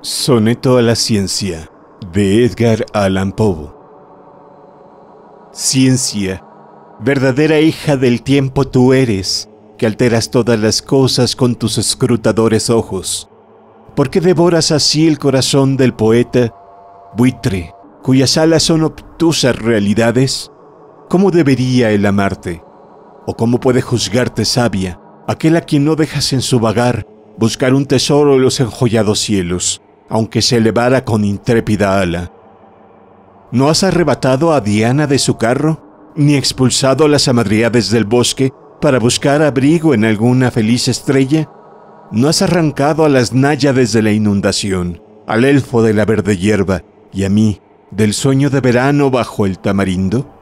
Soneto a la Ciencia de Edgar Allan Poe Ciencia, verdadera hija del tiempo tú eres, que alteras todas las cosas con tus escrutadores ojos. ¿Por qué devoras así el corazón del poeta, buitre, cuyas alas son obtusas realidades? ¿Cómo debería él amarte? ¿O cómo puede juzgarte sabia, aquel a quien no dejas en su vagar buscar un tesoro en los enjollados cielos? aunque se elevara con intrépida ala. ¿No has arrebatado a Diana de su carro, ni expulsado a las amadriades del bosque para buscar abrigo en alguna feliz estrella? ¿No has arrancado a las náyades de la inundación, al elfo de la verde hierba y a mí del sueño de verano bajo el tamarindo?